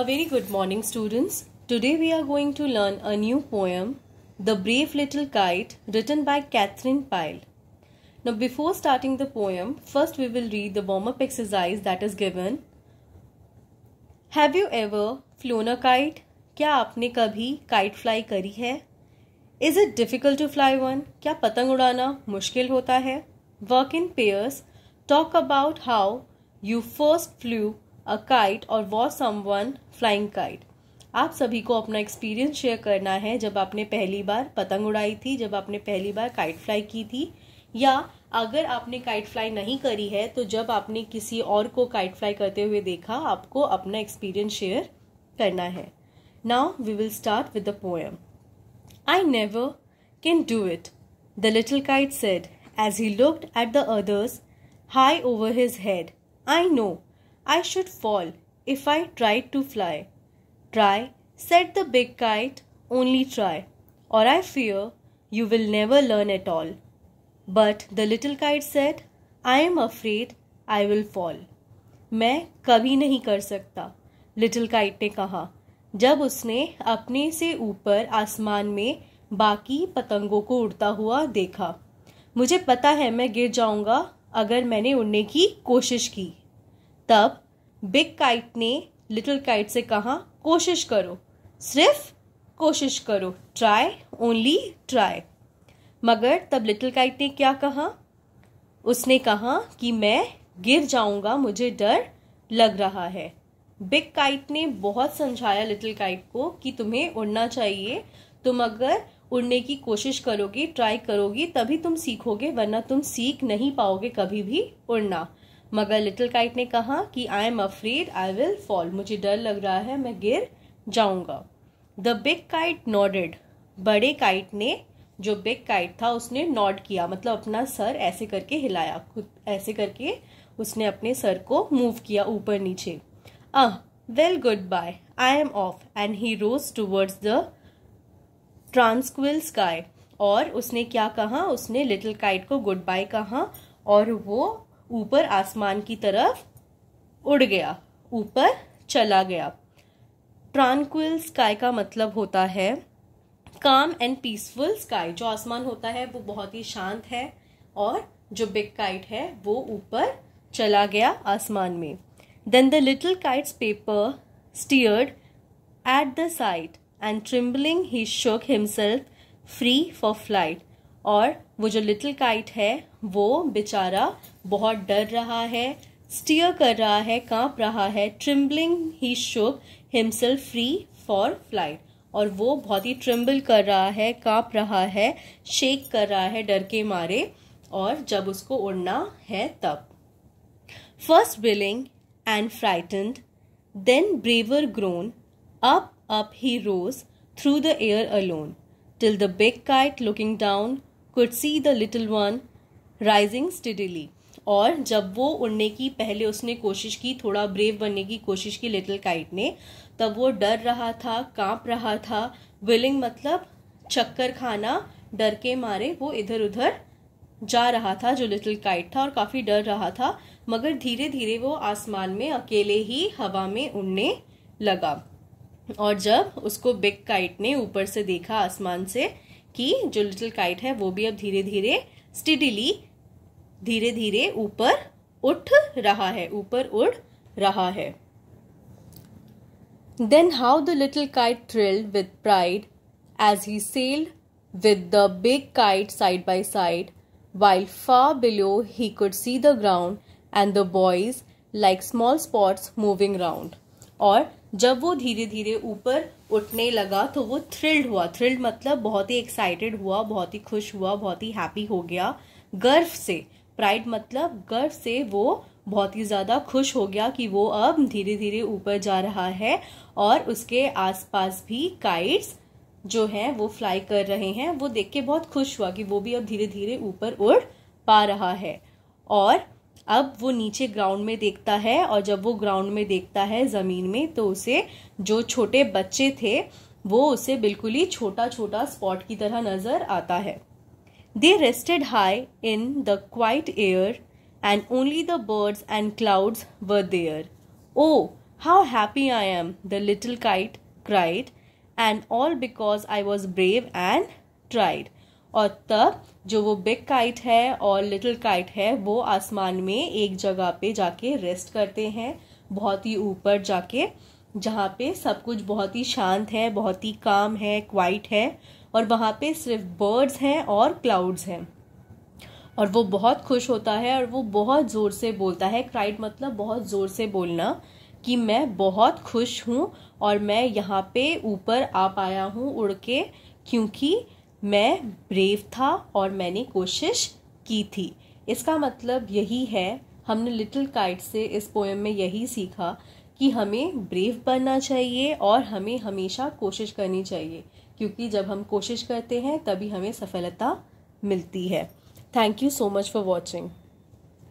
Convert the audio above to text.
A very good morning, students. Today we are going to learn a new poem, The Brave Little Kite, written by Catherine Pyle. Now, before starting the poem, first we will read the warm up exercise that is given. Have you ever flown a kite? क्या आपने कभी kite fly करी है Is it difficult to fly one? क्या पतंग उड़ाना मुश्किल होता है Work in pairs. Talk about how you first flew a kite और was someone flying kite आप सभी को अपना एक्सपीरियंस शेयर करना है जब आपने पहली बार पतंग उड़ाई थी जब आपने पहली बार काइट फ्लाई की थी या अगर आपने काइट फ्लाई नहीं करी है तो जब आपने किसी और को काइट फ्लाई करते हुए देखा आपको अपना एक्सपीरियंस शेयर करना है now we will start with the poem I never can do it the little kite said as he looked at the others high over his head I know I should fall if I tried to fly. Try, said the big kite, only try, or I fear you will never learn at all. But the little kite said, I am afraid I will fall. मैं कभी नहीं कर सकता little kite ने कहा जब उसने अपने से ऊपर आसमान में बाकी पतंगों को उड़ता हुआ देखा मुझे पता है मैं गिर जाऊंगा अगर मैंने उड़ने की कोशिश की तब बिग काइट ने लिटिल काइट से कहा कोशिश करो सिर्फ कोशिश करो ट्राई ओनली ट्राई मगर तब लिटिल काइट ने क्या कहा उसने कहा कि मैं गिर जाऊंगा मुझे डर लग रहा है बिग काइट ने बहुत समझाया लिटिल काइट को कि तुम्हें उड़ना चाहिए तुम अगर उड़ने की कोशिश करोगे ट्राई करोगे तभी तुम सीखोगे वरना तुम सीख नहीं पाओगे कभी भी उड़ना मगर लिटिल काइट ने कहा कि I am afraid I will fall मुझे डर लग रहा है मैं गिर जाऊंगा द बिग काइट नॉडेड बड़े काइट ने जो बिग काइट था उसने नॉड किया मतलब अपना सर ऐसे करके हिलाया खुद ऐसे करके उसने अपने सर को मूव किया ऊपर नीचे uh well goodbye I am off and he rose towards the tranquil sky और उसने क्या कहा उसने लिटिल काइट को गुड बाय कहा और वो ऊपर आसमान की तरफ उड़ गया ऊपर चला गया ट्रांक्विल स्काई का मतलब होता है काम एंड पीसफुल स्काई जो आसमान होता है वो बहुत ही शांत है और जो बिग काइट है वो ऊपर चला गया आसमान में then the little kite's paper stirred at the sight and trembling he shook himself free for flight और वो जो लिटिल काइट है वो बेचारा बहुत डर रहा है स्टीयर कर रहा है कांप रहा है trembling he shook himself free for flight और वो बहुत ही ट्रिम्बल कर रहा है कांप रहा है शेक कर रहा है डर के मारे और जब उसको उड़ना है तब first billing and frightened then braver grown up up he rose through the air alone till the big kite looking down could see the little one rising steadily और जब वो उड़ने की पहले उसने कोशिश की थोड़ा ब्रेव बनने की कोशिश की लिटिल काइट ने तब वो डर रहा था कांप रहा था विलिंग मतलब चक्कर खाना डर के मारे वो इधर उधर जा रहा था जो लिटिल काइट था और काफ़ी डर रहा था मगर धीरे धीरे वो आसमान में अकेले ही हवा में उड़ने लगा और जब उसको बिग काइट ने ऊपर से देखा आसमान से कि जो लिटिल काइट है वो भी अब धीरे धीरे स्टडीली धीरे धीरे ऊपर उठ रहा है ऊपर उड़ रहा है then how the little kite thrilled with pride as he sailed with the big kite side by side while far below he could see the ground and the boys like small spots moving round और जब वो धीरे धीरे ऊपर उठने लगा तो वो थ्रिल्ड हुआ थ्रिल्ड मतलब बहुत ही एक्साइटेड हुआ बहुत ही खुश हुआ बहुत ही हैप्पी हो गया गर्व से प्राइड मतलब गर्व से वो बहुत ही ज़्यादा खुश हो गया कि वो अब धीरे धीरे ऊपर जा रहा है और उसके आसपास भी काइट्स जो हैं वो फ्लाई कर रहे हैं वो देख के बहुत खुश हुआ कि वो भी अब धीरे धीरे ऊपर उड़ पा रहा है और अब वो नीचे ग्राउंड में देखता है और जब वो ग्राउंड में देखता है ज़मीन में तो उसे जो छोटे बच्चे थे वो उसे बिल्कुल ही छोटा छोटा स्पॉट की तरह नज़र आता है they rested high in the quiet air and only the birds and clouds were there oh how happy I am the little kite cried and all because I was brave and tried और तब जो वो big kite है और little kite है वो आसमान में एक जगह पे जाके रेस्ट करते हैं बहुत ही ऊपर जाके जहाँ पे सब कुछ बहुत ही शांत है बहुत ही काम है क्वाइट है और वहाँ पे सिर्फ बर्ड्स हैं और क्लाउड्स हैं और वो बहुत खुश होता है और वो बहुत ज़ोर से बोलता है क्राइड मतलब बहुत ज़ोर से बोलना कि मैं बहुत खुश हूँ और मैं यहाँ पे ऊपर आ पाया हूँ उड़ के क्योंकि मैं ब्रेव था और मैंने कोशिश की थी इसका मतलब यही है हमने लिटिल काइट से इस पोएम में यही सीखा कि हमें ब्रेव बनना चाहिए और हमें हमेशा कोशिश करनी चाहिए क्योंकि जब हम कोशिश करते हैं तभी हमें सफलता मिलती है thank you so much for watching